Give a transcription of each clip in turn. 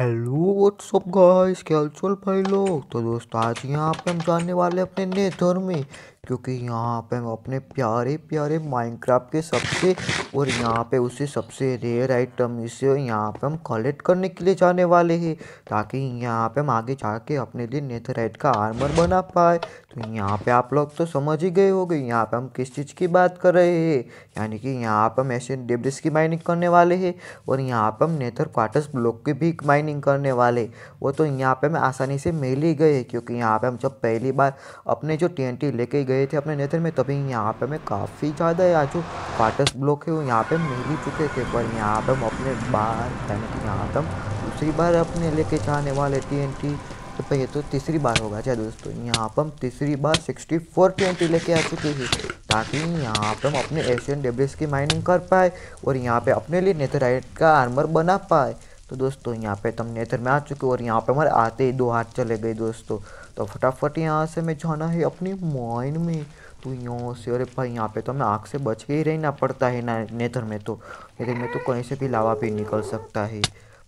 hello what's up guys क्या हाल भाई लोग तो दोस्तों आज यहाँ पे हम जानने वाले अपने नेथर में क्योंकि यहाँ पे हम अपने प्यारे प्यारे माइनक्राफ्ट के सबसे और यहाँ पे उसे सबसे रेयर आइटम इसे यहाँ पे हम कलेक्ट करने के लिए जाने वाले हैं ताकि यहाँ पे हम आगे जाके अपने लिए नेथराइट का आर्मर बना पाए तो यहाँ पे आप लोग तो समझ ही गए होंगे यहाँ पे हम किस चीज़ की बात कर रहे हैं यानी कि यहाँ पे हम ऐसे डेब्रिस की माइनिंग करने वाले है और यहाँ पे हम नेथर क्वार्टर्स ब्लॉक की भी माइनिंग करने वाले वो तो यहाँ पे हम आसानी से मिल ही गए क्योंकि यहाँ पे हम जब पहली बार अपने जो टी लेके गए थे अपने नेत्र में तभी यहाँ पे मैं काफ़ी ज़्यादा यहाँ जो क्वार्टर्स ब्लॉक है वो यहाँ पे मिल ही चुके थे पर यहाँ पे हम अपने बार यानी कि यहाँ पर हम दूसरी बार अपने लेके जाने वाले टी एन टी तो भाई ये तो तीसरी बार होगा चाहे दोस्तों यहाँ पर हम तीसरी बार सिक्सटी फोर ट्वेंटी लेके आ चुके हैं ताकि यहाँ पर हम अपने एशियन डेब्रिस की माइनिंग कर पाए और यहाँ पर अपने लिए नेथराइट का आर्मर बना पाए तो दोस्तों यहाँ पे तुम तो नेथर में आ चुके और यहाँ पे हमारे आते ही दो हाथ चले गए दोस्तों तो फटाफट यहाँ से हमें जाना है अपनी माइन में तो यहाँ से अरे भाई यहाँ पे तो हमें आँख से बच के ही रहना पड़ता है ना नेथर में तो लेकिन में तो कहीं से भी लावा भी निकल सकता है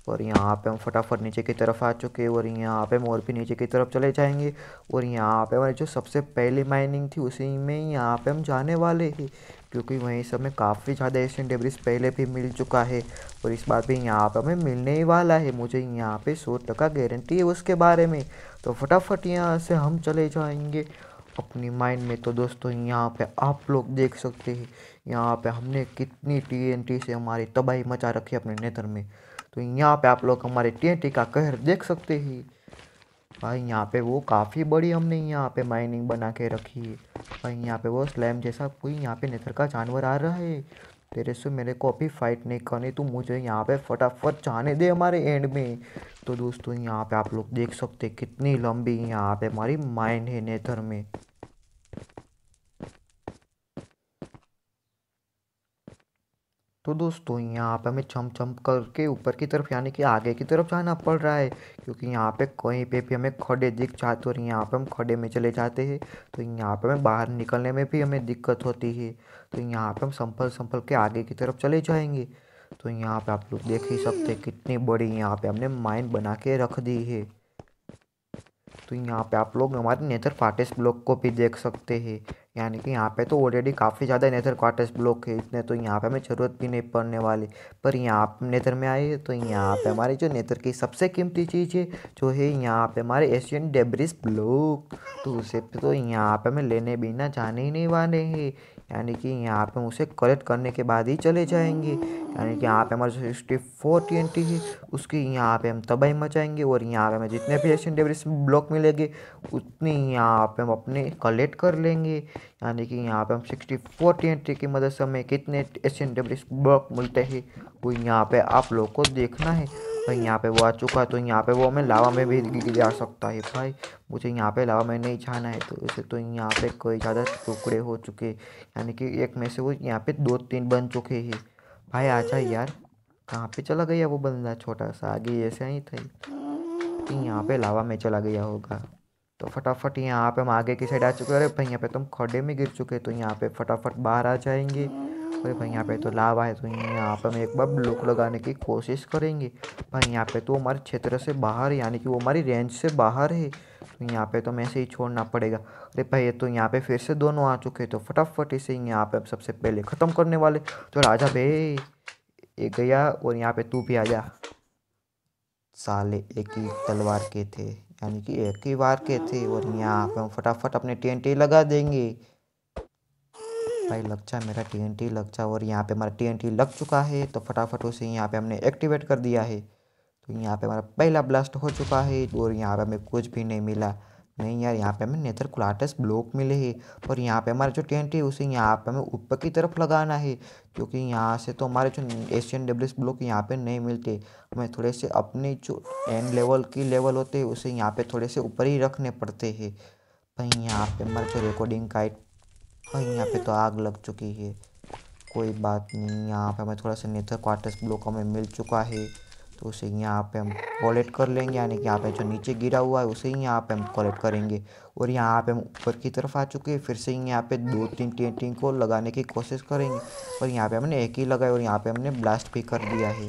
और यहाँ पे हम फटाफट नीचे की तरफ आ चुके और यहाँ पे हम और भी नीचे की तरफ चले जाएंगे और यहाँ पे हमारी जो सबसे पहली माइनिंग थी उसी में यहाँ पे हम जाने वाले हैं क्योंकि वहीं सब हमें काफ़ी ज़्यादा एशियन डेब्रिज पहले भी मिल चुका है और इस बार भी यहाँ पर हमें मिलने ही वाला है मुझे यहाँ पे सौ टका गारंटी है उसके बारे में तो फटाफट यहाँ से हम चले जाएंगे अपनी माइंड में तो दोस्तों यहाँ पे आप लोग देख सकते हैं यहाँ पे हमने कितनी टीएनटी से हमारी तबाही मचा रखी है अपने नेत्र में तो यहाँ पर आप लोग हमारे टी का कहर देख सकते हैं भाई यहाँ पे वो काफ़ी बड़ी हमने यहाँ पे माइनिंग बना के रखी है भाई यहाँ पे वो स्लैम जैसा कोई यहाँ पे नेथर का जानवर आ रहा है तेरे से मेरे को अभी फाइट नहीं करनी तू मुझे यहाँ पे फटाफट जाने दे हमारे एंड में तो दोस्तों यहाँ पे आप लोग देख सकते कितनी लंबी यहाँ पे हमारी माइन है नेथर में तो दोस्तों यहाँ पे हमें चम चम करके ऊपर की तरफ यानी कि आगे की तरफ जाना पड़ रहा है क्योंकि यहाँ पे कहीं पे भी हमें खड़े दिख जाते और यहाँ पे हम खड़े में चले जाते हैं तो यहाँ पे हमें बाहर निकलने में भी हमें दिक्कत होती है तो यहाँ पे हम संभल संभल के आगे की तरफ चले जाएंगे तो यहाँ पे आप लोग देख ही सकते कितनी बड़ी यहाँ पे हमने माइन बना के रख दी है तो यहाँ पे आप लोग हमारे नेदर फाटेस ब्लॉक को भी देख सकते हैं यानी कि यहाँ पे तो ऑलरेडी काफ़ी ज़्यादा नेथर क्वार्टर्स ब्लॉक है इतने तो यहाँ पे हमें ज़रूरत भी नहीं पड़ने वाली पर यहाँ नेथर में आए तो यहाँ पे हमारे जो नेथर की सबसे कीमती चीज़ है जो है यहाँ पे हमारे एशियन डेब्रिस ब्लॉक तो उसे तो यहाँ पे हमें लेने बिना जाने ही नहीं वाले हैं यानी कि यहाँ पे हम उसे कलेक्ट करने के बाद ही चले जाएंगे यानी कि यहाँ पे हमारे sixty four T N T है उसकी यहाँ पे हम तबाही मचाएंगे और यहाँ पे हमें जितने भी एशियन डेवरिस ब्लॉक मिलेंगे उतनी यहाँ पे हम अपने कलेक्ट कर लेंगे यानी कि यहाँ पे हम sixty four T N T की मदद से हमें कितने एशियन डेवरिस ब्लॉक मिलते हैं वो यहाँ पर आप लोग को देखना है भाई तो यहाँ पे वो आ चुका तो यहाँ पे वो हमें लावा में भी जा सकता है भाई मुझे यहाँ पे लावा में नहीं जाना है तो इसे तो यहाँ पे कोई ज़्यादा टुकड़े हो चुके यानी कि एक में से वो यहाँ पे दो तीन बन चुके हैं भाई आजा यार कहाँ पे चला गया वो बंदा छोटा सा आगे ऐसे ही था तो यहाँ पे लावा में चला गया होगा तो फटाफट यहाँ पे हम आगे की साइड आ चुके अरे भाई यहाँ पे तुम तो खड्डे में गिर चुके तो यहाँ पे फटाफट बाहर आ जाएंगे अरे भाई यहाँ पे तो लावा है तो यहाँ पे हम एक बार ब्लॉक लगाने की कोशिश करेंगे भाई यहाँ पे तो हमारे क्षेत्र से बाहर यानी कि वो हमारी रेंज से बाहर है तो यहाँ पे तो हमें ऐसे ही छोड़ना पड़ेगा अरे भाई तो यहाँ पे फिर से दोनों आ चुके तो फटाफट इसे यहाँ पे सबसे पहले ख़त्म करने वाले तो राजा भे ये गया और यहाँ पे तू भी आ जा साले एक ही तलवार के थे यानी कि एक ही वार के थे और यहाँ पे हम फटाफट अपने टेंटे लगा देंगे वाईफाई लग जाए मेरा टी लग जाए और यहाँ पे हमारा टी लग चुका है तो फटाफट उसे यहाँ पे हमने एक्टिवेट कर दिया है तो यहाँ पे हमारा पहला ब्लास्ट हो चुका है और यहाँ पे हमें कुछ भी नहीं मिला नहीं यार यहाँ पे हमें नेदर क्लाटस ब्लॉक मिले है और यहाँ पे हमारा जो टी है उसे यहाँ पे हमें ऊपर की तरफ लगाना है क्योंकि यहाँ से तो हमारे जो एशियन डब्ल्यूस ब्लॉक यहाँ पे नहीं मिलते हमें थोड़े से अपने जो एन लेवल की लेवल होते हैं उसे यहाँ पे थोड़े से ऊपर ही रखने पड़ते हैं भाई यहाँ पे हमारे जो रिकॉर्डिंग का और यहाँ पे तो आग लग चुकी है कोई बात नहीं यहाँ पे हमें थोड़ा सा नेथर क्वार्टर्स ब्लॉक हमें मिल चुका है तो उसे यहाँ पे हम कॉलेक्ट कर लेंगे यानी कि यहाँ पे जो नीचे गिरा हुआ है उसे ही यहाँ पे हम कॉलेक्ट करेंगे और यहाँ पे हम ऊपर की तरफ आ चुके हैं फिर से ही यहाँ पे दो तीन टेंटिंग को लगाने की कोशिश करेंगे और यहाँ पे हमने एक ही लगाया और यहाँ पे हमने ब्लास्ट भी कर दिया है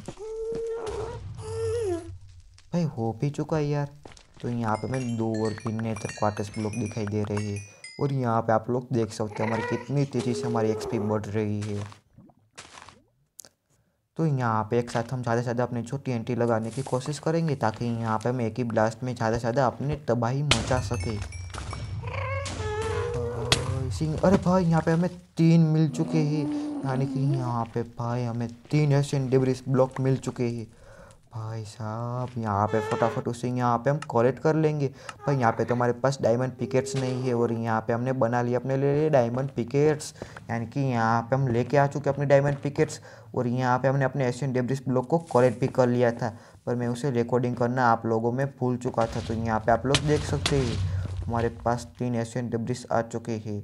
भाई हो भी चुका है यार तो यहाँ पे हमें दो और तीन नेतर क्वार्टर्स ब्लॉक दिखाई दे रहे हैं और यहाँ पे आप लोग देख सकते हो हमारी कितनी तेज़ी से हमारी एक्सपी बढ़ रही है तो यहाँ पे एक साथ हम ज़्यादा से ज़्यादा अपनी छोटी टी लगाने की कोशिश करेंगे ताकि यहाँ पे हम एक ही ब्लास्ट में ज़्यादा से ज़्यादा अपनी तबाही मचा सके अरे भाई यहाँ पे हमें तीन मिल चुके हैं यानी कि यहाँ पे भाई हमें तीन एशियन डिब्रिस ब्लॉक मिल चुके हैं भाई साहब यहाँ पे फटाफट उसे यहाँ पे हम कलेक्ट कर लेंगे भाई यहाँ पे तो हमारे पास डायमंड पिकेट्स नहीं है और यहाँ पे हमने बना लिया अपने लिए डायमंड पिकेट्स यानी कि यहाँ पे हम लेके आ चुके अपने डायमंड पिकेट्स और यहाँ पे हमने अपने एशियन डेब्रिस ब्लॉक को कलेक्ट भी कर लिया था पर मैं उसे रिकॉर्डिंग करना आप लोगों में भूल चुका था तो यहाँ पर आप लोग देख सकते हैं हमारे पास तीन एशियन डेब्रिस आ चुके हैं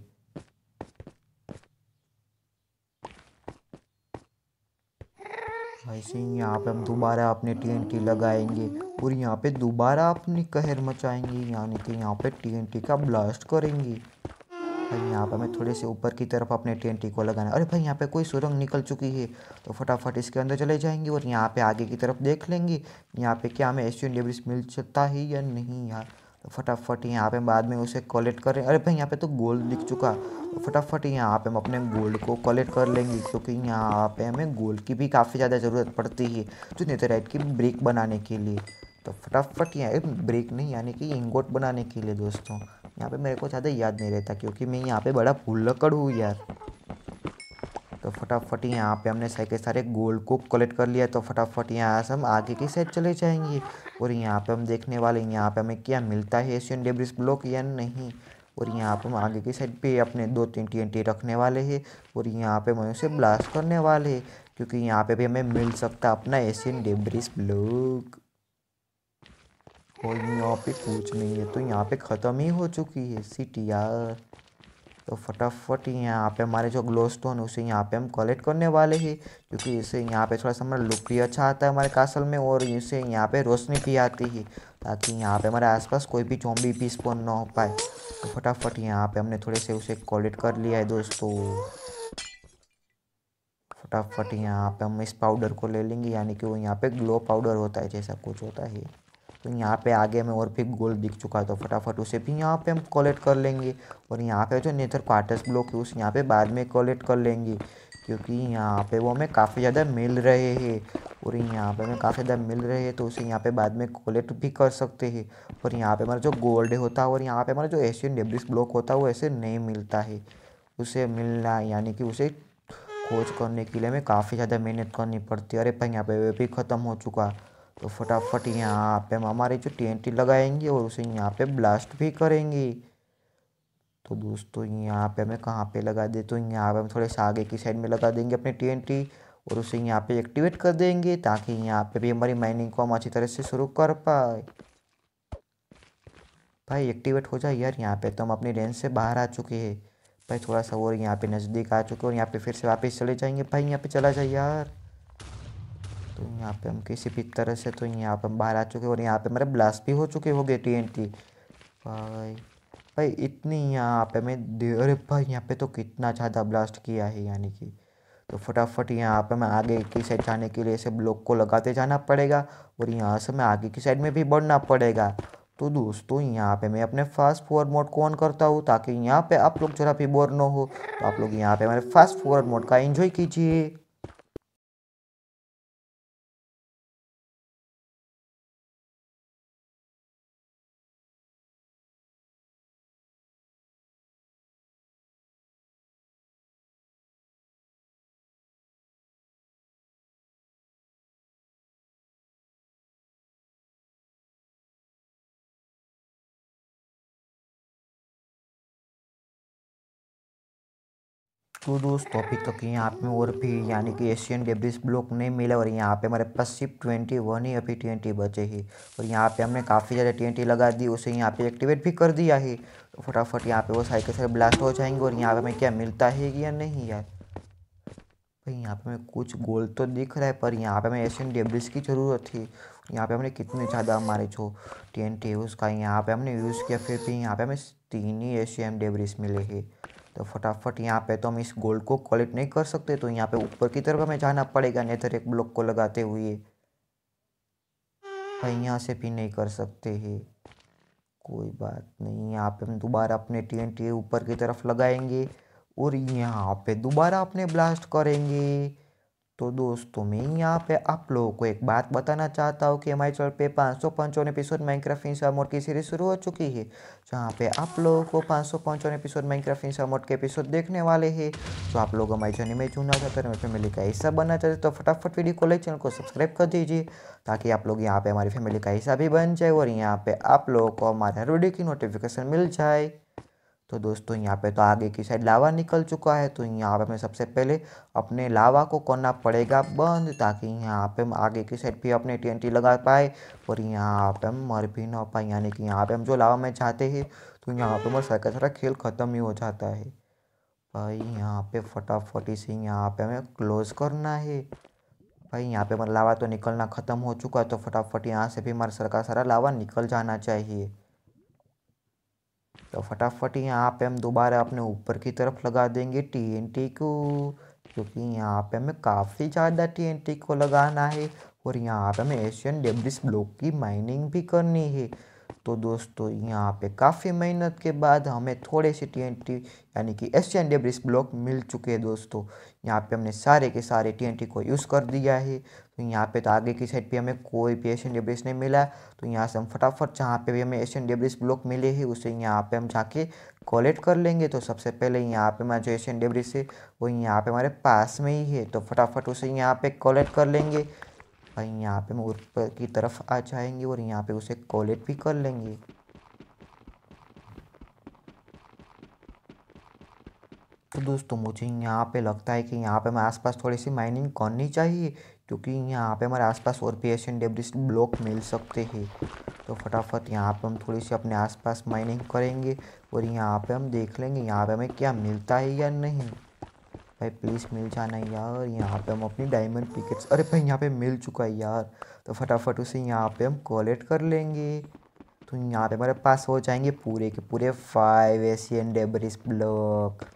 भाई ही यहाँ पे हम दोबारा अपने टीएनटी लगाएंगे और यहाँ पे दोबारा अपनी कहर मचाएंगे यानी कि यहाँ पे टीएनटी का ब्लास्ट करेंगे भाई यहाँ पे हमें थोड़े से ऊपर की तरफ अपने टीएनटी को लगाना अरे भाई यहाँ पे कोई सुरंग निकल चुकी है तो फटाफट इसके अंदर चले जाएंगे और यहाँ पे आगे की तरफ देख लेंगे यहाँ पे क्या हमें एशियन डेब्रिस मिल सकता है या नहीं यार तो फटाफट यहाँ पे बाद में उसे कलेक्ट करें अरे भाई यहाँ पे तो गोल्ड दिख चुका फटाफट यहाँ पे हम अपने गोल्ड को कलेक्ट कर लेंगे क्योंकि तो यहाँ पे हमें गोल्ड की भी काफ़ी ज़्यादा ज़रूरत पड़ती है तो नेतराइट की ब्रेक बनाने के लिए तो फटाफट यहाँ ब्रेक नहीं यानी कि इंगोट बनाने के लिए दोस्तों यहाँ पे मेरे को ज़्यादा याद नहीं रहता क्योंकि मैं यहाँ पे बड़ा लकड़ हूँ यार तो फटाफट यहाँ पे हमने सारे के सारे गोल्ड को कलेक्ट कर लिया तो फटाफट यहाँ से हम आगे की साइड चले जाएंगे और यहाँ पे हम देखने वाले यहाँ पे हमें क्या मिलता है एशियन डेब्रिस ब्लॉक या नहीं और यहाँ पर हम आगे की साइड पे अपने दो तीन टी रखने वाले हैं और यहाँ पे मैं उसे ब्लास्ट करने वाले हैं क्योंकि यहाँ पे भी हमें मिल सकता अपना एशियन डेब्रिस ब्लॉक और यहाँ पे कुछ नहीं है तो यहाँ पे ख़त्म ही हो चुकी है सिटी यार तो फटाफट यहाँ पे हमारे जो ग्लो स्टोन उसे यहाँ पे हम कलेक्ट करने वाले हैं क्योंकि इसे यहाँ पे थोड़ा सा हमारा लुक भी अच्छा आता है हमारे कासल में और इसे यहाँ पे रोशनी भी आती है ताकि यहाँ पे हमारे आसपास कोई भी चौंबी भी स्पोन ना हो पाए तो फटाफट यहाँ पे हमने थोड़े से उसे कॉलेट कर लिया है दोस्तों फटाफट यहाँ पे हम इस पाउडर को ले लेंगे यानी कि वो यहाँ पे ग्लो पाउडर होता है जैसा कुछ होता है तो यहाँ पे आगे में और भी गोल्ड दिख चुका है तो फटाफट उसे भी यहाँ पे हम कॉलेक्ट कर लेंगे और यहाँ पे जो नेथर क्वार्टर्स ब्लॉक है उस यहाँ पे बाद में कॉलेक्ट कर लेंगे क्योंकि यहाँ पे वो हमें काफ़ी ज़्यादा मिल रहे हैं और यहाँ पे हमें काफ़ी ज़्यादा मिल रहे हैं तो उसे यहाँ पे बाद में कोलेक्ट भी कर सकते हैं और यहाँ पे हमारा जो गोल्ड होता है और यहाँ पे हमारा जो एशियन डेब्रिस ब्लॉक होता है वो ऐसे नहीं मिलता है उसे मिलना यानी कि उसे खोज करने के लिए हमें काफ़ी ज़्यादा मेहनत करनी पड़ती है अरे भाई यहाँ पर वे भी ख़त्म हो चुका तो फटाफट यहाँ पे हम हमारे जो टी लगाएंगे और उसे यहाँ पर ब्लास्ट भी करेंगे तो दोस्तों यहाँ पे हमें कहाँ पे लगा दे तो यहाँ पे हम थोड़े से आगे की साइड में लगा देंगे अपने टी और उसे यहाँ पे एक्टिवेट कर देंगे ताकि यहाँ पे भी हमारी माइनिंग को हम अच्छी तरह से शुरू कर पाए भाई एक्टिवेट हो जाए यार यहाँ पे तो हम अपनी रेंज से बाहर आ चुके हैं भाई थोड़ा सा और यहाँ पे नज़दीक आ चुके और यहाँ पे फिर से वापस चले जाएंगे भाई यहाँ पे चला जाए यार तो यहाँ पे हम किसी भी तरह से तो यहाँ पे हम बाहर आ चुके और यहाँ पे हमारे ब्लास्ट भी हो चुके हो गए टी भाई भाई इतनी यहाँ पे मैं अरे भाई यहाँ पे तो कितना ज़्यादा ब्लास्ट किया है यानी कि तो फटाफट यहाँ पे मैं आगे की साइड जाने के लिए ऐसे ब्लॉक को लगाते जाना पड़ेगा और यहाँ से मैं आगे की साइड में भी बढ़ना पड़ेगा तो दोस्तों यहाँ पे मैं अपने फास्ट फॉरवर्ड मोड को ऑन करता हूँ ताकि यहाँ पे आप लोग जरा भी बोर ना हो तो आप लोग यहाँ पे मेरे फास्ट फॉरवर्ड मोड का एंजॉय कीजिए टू टॉपिक तो कि यहाँ पे और भी यानी कि एशियन डेब्रिस ब्लॉक नहीं मिला और यहाँ पे हमारे पास सिर्फ ट्वेंटी वन ही अभी ट्वेंटी बचे ही और यहाँ पे हमने काफ़ी ज़्यादा ट्वेंटी लगा दी उसे यहाँ पे एक्टिवेट भी कर दिया है तो फटाफट यहाँ पे वो साइकिल से ब्लास्ट हो जाएंगे और यहाँ पे हमें क्या मिलता है या नहीं यार भाई यहाँ पे हमें कुछ गोल तो दिख रहा है पर यहाँ पे हमें एशियन डेब्रिस की ज़रूरत थी यहाँ पे हमने कितने ज़्यादा हमारे जो टी एन टी उसका यहाँ पे हमने यूज़ किया फिर भी यहाँ पे हमें तीन ही एशियन डेब्रिस मिले हैं तो फटाफट यहाँ पे तो हम इस गोल्ड को कलेक्ट नहीं कर सकते तो यहाँ पे ऊपर की तरफ हमें जाना पड़ेगा नेथर एक ब्लॉक को लगाते हुए कहीं यहाँ से भी नहीं कर सकते है कोई बात नहीं यहाँ पे हम दोबारा अपने टी ऊपर की तरफ लगाएंगे और यहाँ पे दोबारा अपने ब्लास्ट करेंगे तो दोस्तों मैं यहाँ पे आप लोगों को एक बात बताना चाहता हूँ कि हमारे चैनल पे पाँच सौ पंचावन एपिसोड माइनक्राफ्ट इंसा मोड की सीरीज शुरू हो चुकी है जहाँ पे आप लोगों को पाँच सौ पंचावन एपिसोड माइनक्राफ्ट इंसा मोड के एपिसोड देखने वाले हैं तो आप लोग हमारे चैनल में जुड़ना चाहते हैं फैमिली का हिस्सा बनना चाहते तो फटाफट वीडियो को लाइक चैनल को सब्सक्राइब कर दीजिए ताकि आप लोग यहाँ पर हमारी फैमिली का हिस्सा भी बन जाए और यहाँ पर आप लोगों को हमारे हर वीडियो की नोटिफिकेशन मिल जाए तो दोस्तों यहाँ पे तो आगे की साइड लावा निकल चुका है तो यहाँ पे हमें सबसे पहले अपने लावा को करना पड़ेगा बंद ताकि यहाँ पे हम आगे की साइड भी अपने टी लगा पाए और यहाँ पे हम मर भी ना पाए यानी कि यहाँ पे हम जो लावा में जाते हैं तो यहाँ पे हमारा सारा सारा खेल ख़त्म ही हो जाता है भाई यहाँ पे फटाफट से यहाँ पे हमें क्लोज़ करना है भाई यहाँ पे मतलब लावा तो निकलना ख़त्म हो चुका है तो फटाफट यहाँ से भी हमारा का सारा लावा निकल जाना चाहिए तो फटाफट यहाँ पे हम दोबारा अपने ऊपर की तरफ लगा देंगे टी को क्योंकि यहाँ पे हमें काफ़ी ज़्यादा टी को लगाना है और यहाँ पे हमें एशियन डेब्रिस ब्लॉक की माइनिंग भी करनी है तो दोस्तों यहाँ पे काफ़ी मेहनत के बाद हमें थोड़े से टी यानी कि एशियन डेब्रिस ब्लॉक मिल चुके हैं दोस्तों यहाँ पे हमने सारे के सारे टी को यूज़ कर दिया है तो यहाँ पे तो आगे की साइड पे हमें कोई भी एशियन डेब्रिस नहीं मिला तो यहाँ से हम फटाफट जहाँ पे भी हमें एशियन डेब्रिस ब्लॉक मिले ही उसे यहाँ पे हम जाके कलेक्ट कर लेंगे तो सबसे पहले यहाँ पे हमारा जो एशियन डेब्रिस है वो यहाँ पे हमारे पास में ही है तो फटाफट उसे यहाँ पे कलेक्ट कर लेंगे और यहाँ पे हम ऊपर की तरफ आ जाएंगे और यहाँ पे उसे कलेक्ट भी कर लेंगे तो दोस्तों मुझे यहाँ पे लगता है कि यहाँ पे मैं आसपास थोड़ी सी माइनिंग करनी चाहिए क्योंकि यहाँ पे हमारे आसपास और भी एशियन डेब्रिस ब्लॉक मिल सकते हैं तो फटाफट यहाँ पे हम थोड़ी सी अपने आसपास माइनिंग करेंगे और यहाँ पे हम देख लेंगे यहाँ पे हमें क्या मिलता है या नहीं भाई प्लीज़ मिल जाना यार यहाँ पे हम अपनी डायमंड पिकेट्स अरे भाई यहाँ पे मिल चुका है यार तो फटाफट उसे यहाँ पे हम कलेक्ट कर लेंगे तो यहाँ पे हमारे पास हो जाएंगे पूरे के पूरे फाइव एशियन डेब्रिस ब्लॉक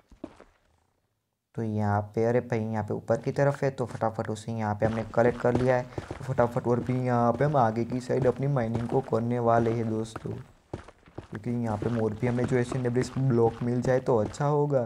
तो यहाँ पे अरे भाई यहाँ पे ऊपर की तरफ है तो फटाफट उसे यहाँ पे हमने कलेक्ट कर लिया है तो फटाफट और भी यहाँ पे हम आगे की साइड अपनी माइनिंग को करने वाले हैं दोस्तों क्योंकि यहाँ पे मोर भी हमें जो ऐसे नेबलिस ब्लॉक मिल जाए तो अच्छा होगा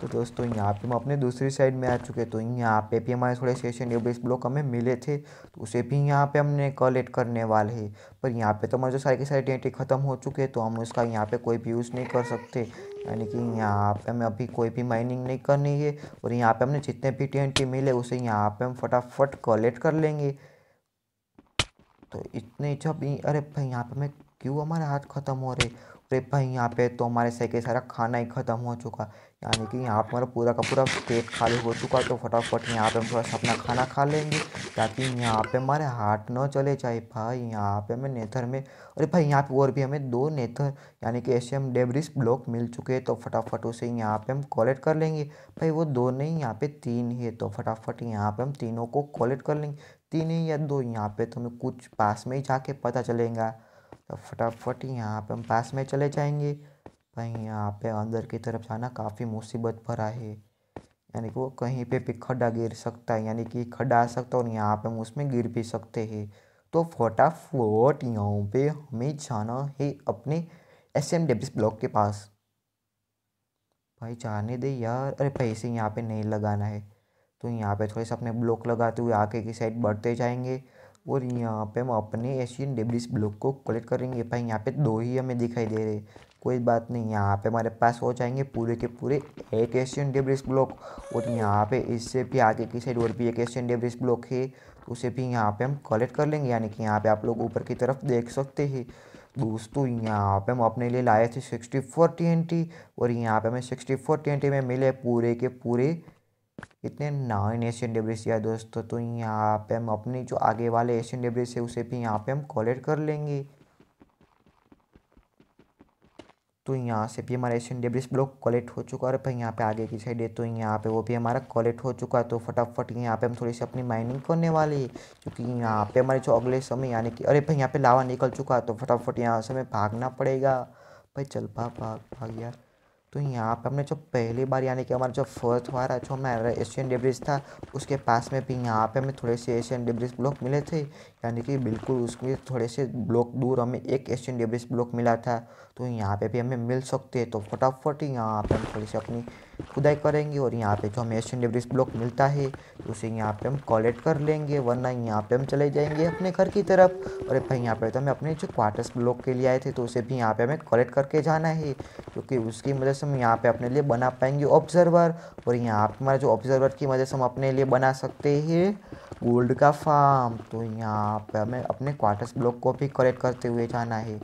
तो दोस्तों यहाँ पे हम अपने दूसरी साइड में आ चुके तो यहाँ पे भी हमारे थोड़े से ऐसे नेबलिस ब्लॉक हमें मिले थे तो उसे भी यहाँ पे हमने कलेक्ट करने वाले हैं पर यहाँ पे तो हमारे जो सारे के सारे टेंटें ख़त्म हो चुके हैं तो हम उसका यहाँ पे कोई भी यूज़ नहीं कर सकते यानी कि यहाँ पे हमें अभी कोई भी माइनिंग नहीं करनी है और यहाँ पे हमने जितने भी टी मिले उसे यहाँ पे हम फटाफट कलेक्ट कर लेंगे तो इतने जब अरे भाई यहाँ पे हमें क्यों हमारे हाथ ख़त्म हो रहे अरे भाई यहाँ पे तो हमारे सही के सारा खाना ही ख़त्म हो चुका यानी कि यहाँ पर पूरा का पूरा पेट खाली हो चुका है तो फटाफट यहाँ पे हम थोड़ा सा अपना खाना खा लेंगे ताकि यहाँ पे हमारे हार्ट ना चले जाए भाई यहाँ पे हमें नेथर में अरे भाई यहाँ पे और भी हमें दो नेथर यानी कि ऐसे हम डेबरिस ब्लॉक मिल चुके हैं तो फटाफट उसे यहाँ पे हम कॉलेक्ट कर लेंगे भाई वो दो नहीं यहाँ पे तीन है तो फटाफट यहाँ पे हम तीनों को कॉलेक्ट कर लेंगे तीन ही या दो यहाँ पे तो हमें कुछ पास में ही जाके पता चलेगा तो फटाफट यहाँ पे हम पास में चले जाएंगे भाई यहाँ पे अंदर की तरफ जाना काफ़ी मुसीबत भरा है यानी कि वो कहीं पे भी खड्डा गिर सकता है यानी कि खड्डा आ सकता है और यहाँ पे हम उसमें गिर भी सकते हैं तो फटाफट यहाँ पे हमें जाना है अपने एस एम डेबिस ब्लॉक के पास भाई जाने दे यार अरे पैसे यहाँ पे नहीं लगाना है तो यहाँ पे थोड़े से अपने ब्लॉक लगाते हुए आगे की साइड बढ़ते जाएंगे और यहाँ पे हम अपने एशियन डेब्रिस ब्लॉक को कलेक्ट करेंगे भाई यहाँ पे दो ही हमें दिखाई दे रहे कोई बात नहीं यहाँ पे हमारे पास हो जाएंगे पूरे के पूरे एक एशियन डेब्रिज ब्लॉक और यहाँ पे इससे भी आगे की साइड और भी एक एशियन डेब्रिज ब्लॉक है तो उसे भी यहाँ पे हम कलेक्ट कर लेंगे यानी कि यहाँ पे आप लोग ऊपर की तरफ देख सकते हैं दोस्तों यहाँ पे हम अपने लिए लाए थे सिक्सटी फोर टी और यहाँ पे हमें सिक्सटी फोर टी में मिले पूरे के पूरे इतने नाइन एशियन डेब्रिज या दोस्तों तो यहाँ पे हम अपने जो आगे वाले एशियन डेब्रिज है उसे भी यहाँ पे हम कलेक्ट कर लेंगे तो यहाँ से भी हमारा एशियन डेब्रिस ब्लॉक कलेक्ट हो चुका है और यहाँ पे आगे की साइड है तो यहाँ पे वो भी हमारा कलेक्ट हो चुका है तो फटाफट यहाँ पे हम थोड़ी सी अपनी माइनिंग करने वाले हैं क्योंकि यहाँ पे हमारे जो अगले समय यानी कि अरे भाई यहाँ पे लावा निकल चुका है तो फटाफट यहाँ से हमें भागना पड़ेगा भाई चल भाग भाग भाग यार तो यहाँ पर हमने जो पहली बार यानी कि हमारा जो फर्स्ट हमारा जो हमारा एशियन डिब्रिज था उसके पास में भी यहाँ पे हमें थोड़े से एशियन डिब्रिज ब्लॉक मिले थे यानी कि बिल्कुल उसमें थोड़े से ब्लॉक दूर हमें एक एशियन डिब्रिज ब्लॉक मिला था तो यहाँ पे भी हमें मिल सकते हैं तो फटाफट यहाँ पर हम थोड़ी सी अपनी खुदाई करेंगे और यहाँ पे जो हमें एशियन डेब्रिस ब्लॉक मिलता है तो उसे यहाँ पे हम कॉलेक्ट कर लेंगे वरना यहाँ पे हम चले जाएंगे अपने घर की तरफ और भाई यहाँ पे तो हमें अपने जो क्वार्टर्स ब्लॉक के लिए आए थे तो उसे भी यहाँ पे हमें कलेक्ट करके जाना है क्योंकि उसकी मदद से हम यहाँ पे अपने लिए बना पाएंगे ऑब्जर्वर और यहाँ पर हमारा जो ऑब्जर्वर की मदद से हम अपने लिए बना सकते हैं गोल्ड का फार्म तो यहाँ पर हमें अपने क्वार्टर्स ब्लॉक को भी कलेक्ट करते हुए जाना है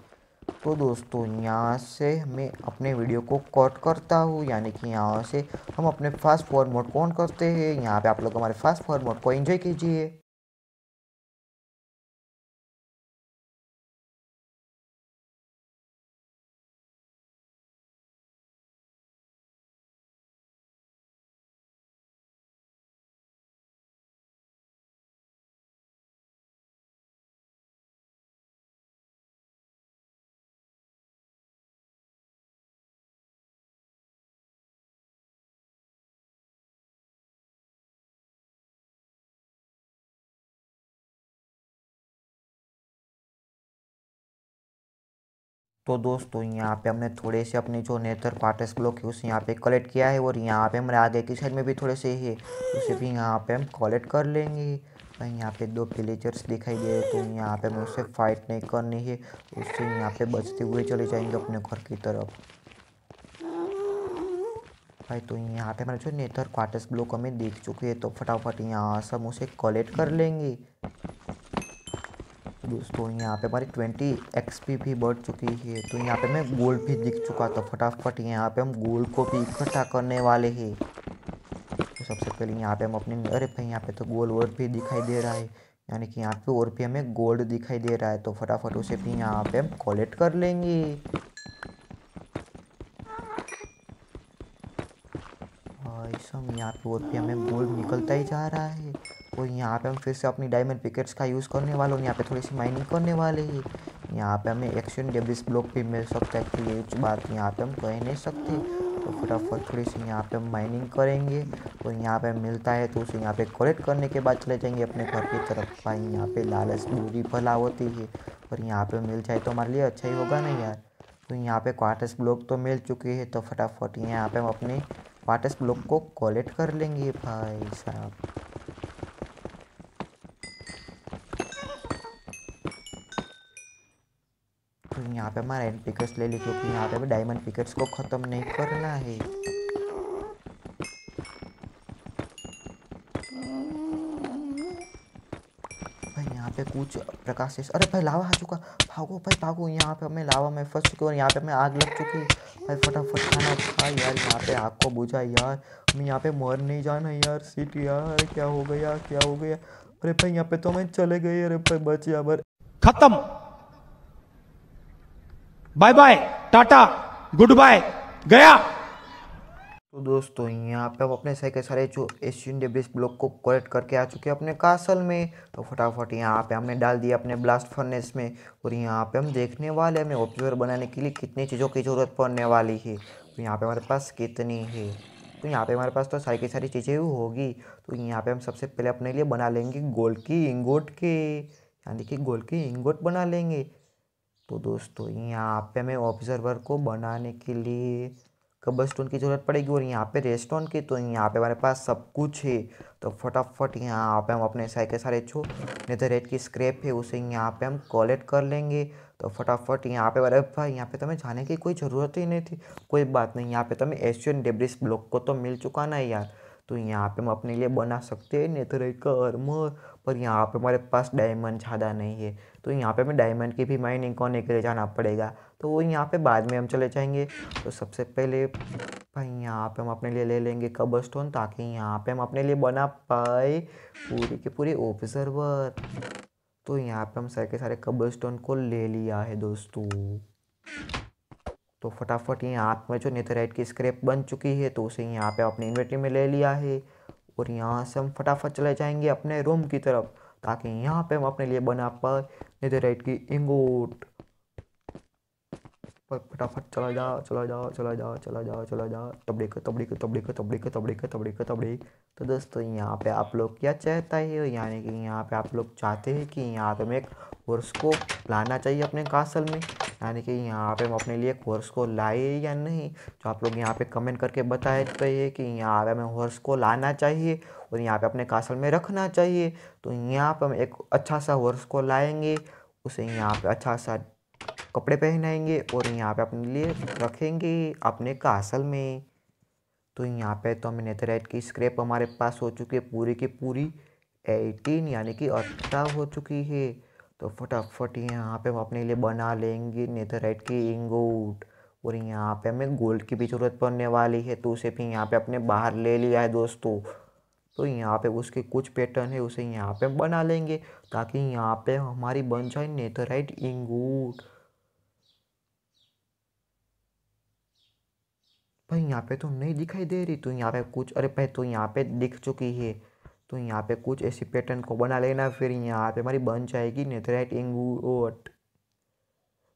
तो दोस्तों यहाँ से मैं अपने वीडियो को कट करता हूँ यानी कि यहाँ से हम अपने फास्ट फॉरवर्ड मोड को ऑन करते हैं यहाँ पे आप लोग हमारे फास्ट फॉरवर्ड को एंजॉय कीजिए तो दोस्तों यहाँ पे हमने थोड़े से अपने जो नेतर पार्टस ब्लॉक है उसे यहाँ पे कलेक्ट किया है और यहाँ पे हमारे आगे की साइड में भी थोड़े से है उसे भी यहाँ पे हम कलेक्ट कर लेंगे और यहाँ पे दो विलेजर्स दिखाई दे तो यहाँ पे हमें उसे फाइट नहीं करनी है उससे यहाँ पे बचते हुए चले जाएंगे अपने घर की तरफ भाई तो यहाँ पे हमारा जो नेतर क्वार्टर्स ब्लॉक हमें देख चुके हैं तो फटाफट यहाँ से हम उसे कलेक्ट कर लेंगे दोस्तों यहाँ पे हमारी ट्वेंटी एक्सपी भी बढ़ चुकी है तो यहाँ पे मैं गोल्ड भी दिख चुका था फटाफट यहाँ पे हम गोल्ड को भी इकट्ठा करने वाले हैं तो सबसे पहले यहाँ पे हम अपने अरे भाई यहाँ पे तो गोल्ड और भी दिखाई दे रहा है यानी कि यहाँ पे और भी हमें गोल्ड दिखाई दे रहा है तो फटाफट उसे भी यहाँ पे हम कलेक्ट कर लेंगे यहाँ पे और भी हमें गोल्ड निकलता ही जा रहा है और यहाँ पे हम फिर से अपनी डायमंड पिकेट्स का यूज़ करने वाले और यहाँ पे थोड़ी सी माइनिंग करने वाले ही यहाँ पे हमें एक्शन जब ब्लॉक पे मिल सकता है कि ये बात यहाँ पे हम कह नहीं सकते तो फटाफट थोड़ी सी यहाँ पे हम माइनिंग करेंगे और यहाँ पे मिलता है तो उसे यहाँ पे कलेक्ट करने के बाद चले जाएंगे अपने घर की तरफ भाई यहाँ पे लालच बुरी भला होती है और यहाँ पे मिल जाए तो हमारे लिए अच्छा ही होगा ना यार तो यहाँ पे क्वार्टर्स ब्लॉक तो मिल चुके हैं तो फटाफट यहाँ पे हम अपने क्वार्टर्स ब्लॉक को कलेक्ट कर लेंगे भाई साहब यहाँ पे हमारा एंड पिकर्स ले ली क्योंकि यहाँ पे डायमंड पिकर्स को ख़त्म नहीं करना है पे कुछ प्रकाश अरे भाई लावा आ चुका भागो भाई भागो यहाँ पे हमें लावा में फंस चुके और यहाँ पे हमें आग लग चुकी भाई फटाफट खाना खा यार यहाँ पे आग को बुझा यार हमें यहाँ पे मर नहीं जाना यार सीट यार क्या हो गया क्या हो गया अरे भाई यहाँ पे तो हमें चले गए अरे भाई बच यार खत्म bye bye tata goodbye गया तो दोस्तों यहाँ पे हम अपने सही के सारे जो एशियन डेब्रिस ब्लॉक को कलेक्ट करके आ चुके हैं अपने कासल में तो फटाफट यहाँ पे हमने डाल दिया अपने ब्लास्ट फर्नेस में और यहाँ पे हम देखने वाले हमें ऑब्जर्वर बनाने के लिए कितनी चीज़ों की ज़रूरत पड़ने वाली है तो यहाँ पे हमारे पास कितनी है तो यहाँ पे हमारे पास तो सारी की सारी चीज़ें होगी तो यहाँ पे हम सबसे पहले अपने लिए बना लेंगे गोल्ड की इंगोट के यहाँ देखिए गोल्ड की इंगोट बना लेंगे तो दोस्तों यहाँ पे हमें ऑब्जर्वर को बनाने के लिए कब्बर स्टोन की ज़रूरत पड़ेगी और यहाँ पे रेस्टोन की तो यहाँ पे हमारे पास सब कुछ है तो फटाफट यहाँ पे हम अपने के सारे छो नेदर रेड की स्क्रैप है उसे यहाँ पे हम कलेक्ट कर लेंगे तो फटाफट यहाँ पे अरे भाई यहाँ पे हमें जाने की कोई ज़रूरत ही नहीं थी कोई बात नहीं यहाँ पे हमें एशियन डेब्रिस ब्लॉक को तो मिल चुका ना यार तो यहाँ पे हम अपने लिए बना सकते हैं नेथराइट का अर्मर पर यहाँ पे हमारे पास डायमंड ज़्यादा नहीं है तो यहाँ पे हमें डायमंड की भी माइनिंग करने के लिए जाना पड़ेगा तो वो यहाँ पे बाद में हम चले जाएंगे तो सबसे पहले भाई यहाँ पे हम अपने लिए ले लेंगे कबर स्टोन ताकि यहाँ पे हम अपने लिए बना पाए पूरी के पूरी ऑब्जर्वर तो यहाँ पे हम सारे के सारे कबर स्टोन को ले लिया है दोस्तों तो फटाफट यहाँ हाथ में जो नेथराइट की स्क्रैप बन चुकी है तो उसे यहाँ पे अपने इन्वेंट्री में ले लिया है और यहाँ से हम फटाफट चले जाएंगे अपने रूम की तरफ ताकि यहाँ पे हम अपने लिए बना पाए नेथराइट की इंगोट फटाफट चला जाओ चला जाओ चला जाओ चला जाओ चला जाओ तबड़ी को तबड़ी को तबड़ी को तबड़ी को तबड़ी को तबड़ी को तबड़ी तो दोस्तों यहाँ पे आप लोग क्या चाहता है यानी कि यहाँ पे आप लोग चाहते हैं कि यहाँ पे हमें एक और स्कोप लाना चाहिए अपने कासल में यानी कि यहाँ पे हम अपने लिए हॉर्स को लाए या नहीं तो आप लोग यहाँ पे कमेंट करके बताए पे तो कि यहाँ पे हमें हॉर्स को लाना चाहिए और यहाँ पे अपने कासल में रखना चाहिए तो यहाँ पे हम एक अच्छा सा हॉर्स को लाएंगे उसे यहाँ पे अच्छा सा कपड़े पहनाएंगे और यहाँ पे अपने लिए रखेंगे अपने कासल में तो यहाँ पे तो हमें नेथराइट तो की स्क्रैप हमारे पास हो चुकी है पूरी की पूरी एटीन यानी कि अठारह हो चुकी है तो फटाफट यहाँ पे हम अपने लिए बना लेंगे नेदरराइट की इंगोट और यहाँ पे हमें गोल्ड की भी ज़रूरत पड़ने वाली है तो उसे भी यहाँ पे अपने बाहर ले लिया है दोस्तों तो यहाँ पे उसके कुछ पैटर्न है उसे यहाँ पे बना लेंगे ताकि यहाँ पे हमारी बन जाए नेथराइट इंगूट भाई यहाँ पे तो नहीं दिखाई दे रही तो यहाँ पे कुछ अरे भाई तो यहाँ पे दिख चुकी है तो यहाँ पे कुछ ऐसी पैटर्न को बना लेना फिर यहाँ पे हमारी बन जाएगी नेथराइट एंगूट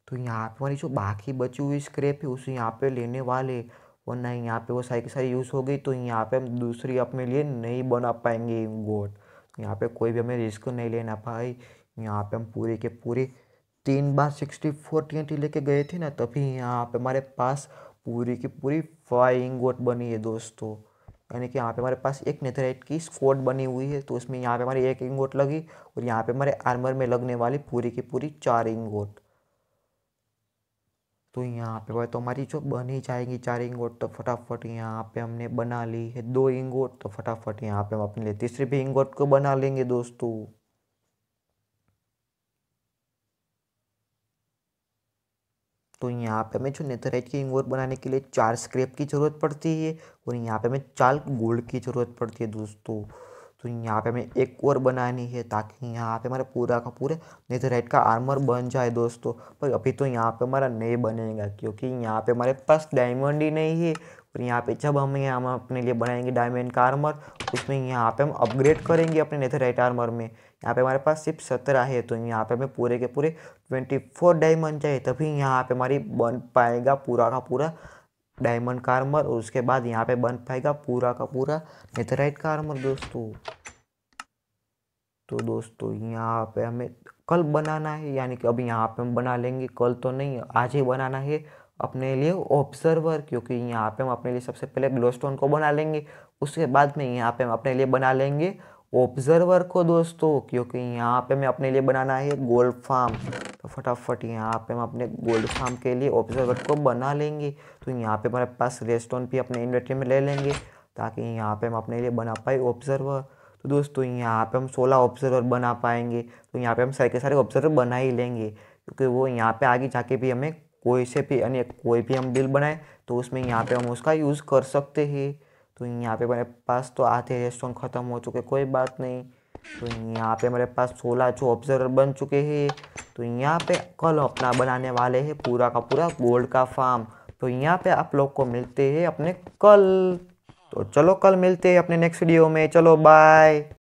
तो यहाँ पे हमारी जो बाकी बची हुई स्क्रैप है उसे यहाँ पे लेने वाले और वरना यहाँ पे वो सारी की सारी यूज़ हो गई तो यहाँ पे हम दूसरी अपने लिए नहीं बना पाएंगे इंगोट तो यहाँ पे कोई भी हमें रिस्क नहीं लेना भाई यहाँ पे हम पूरी के पूरी तीन बार सिक्सटी फोर टी लेके गए थे ना तभी यहाँ पे हमारे पास पूरी की पूरी फाइव इंगोट बनी है दोस्तों यानी कि यहाँ पे हमारे पास एक नेथराइट की स्क्वॉड बनी हुई है तो उसमें यहाँ पे हमारी एक इंगोट लगी और यहाँ पे हमारे आर्मर में लगने वाली पूरी की पूरी चार इंगोट तो यहाँ पे भाई तो हमारी जो बनी जाएगी चार इंगोट तो फटाफट यहाँ पे हमने बना ली है दो इंगोट तो फटाफट यहाँ पे हम अपने लिए तीसरी भी इंगोट को बना लेंगे दोस्तों तो यहाँ पे हमें जो नेथराइट की इंगोर बनाने के लिए चार स्क्रैप की ज़रूरत पड़ती है और यहाँ पे हमें चार गोल्ड की ज़रूरत पड़ती है दोस्तों तो यहाँ पे हमें एक और बनानी है ताकि यहाँ पे हमारा पूरा का पूरे नहीं का आर्मर बन जाए दोस्तों पर अभी तो यहाँ पे हमारा नहीं बनेगा क्योंकि यहाँ पे हमारे पास डायमंड ही नहीं है और यहाँ पे जब हम यहाँ हम अपने लिए बनाएंगे डायमंड का आर्मर उसमें यहाँ पे हम अपग्रेड करेंगे अपने नेथराइट आर्मर में यहाँ पे हमारे पास सिर्फ सत्रह है तो यहाँ पे हमें पूरे के पूरे ट्वेंटी फोर डायमंड चाहिए तभी यहाँ पे हमारी बन पाएगा पूरा का पूरा डायमंड का आर्मर और उसके बाद यहाँ पे बन पाएगा पूरा का पूरा नेथराइट का आर्मर दोस्तों तो दोस्तों यहाँ पे हमें कल बनाना है यानी कि अब यहाँ पे हम बना लेंगे कल तो नहीं आज ही बनाना है अपने लिए ऑब्जर्वर क्योंकि यहाँ पे हम अपने लिए सबसे पहले ग्लोस्टोन को बना लेंगे उसके बाद में यहाँ पे हम अपने लिए बना लेंगे ऑब्जर्वर को दोस्तों क्योंकि यहाँ पे मैं अपने लिए बनाना है गोल्ड फार्म तो फटाफट यहाँ पे हम अपने गोल्ड फार्म के लिए ऑब्जर्वर को बना लेंगे तो यहाँ पे हमारे पास रेस्टोन भी अपने इन्वेंट्री में ले लेंगे ताकि यहाँ पे हम अपने लिए बना पाए ऑब्जर्वर तो दोस्तों यहाँ पे हम 16 ऑब्जर्वर बना पाएंगे तो यहाँ पे हम सारे के सारे ऑब्जर्वर बना ही लेंगे क्योंकि वो यहाँ पर आगे जाके भी हमें कोई से भी यानी कोई भी हम बिल बनाए तो उसमें यहाँ पर हम उसका यूज़ कर सकते हैं तो यहाँ पर हमारे पास तो आते रेस्टोरेंट ख़त्म हो चुके कोई बात नहीं तो यहाँ पे हमारे पास सोलह जो ऑब्जर्वर बन चुके हैं तो यहाँ पे कल अपना बनाने वाले हैं पूरा का पूरा गोल्ड का फार्म तो यहाँ पे आप लोग को मिलते हैं अपने कल तो चलो कल मिलते हैं अपने नेक्स्ट वीडियो में चलो बाय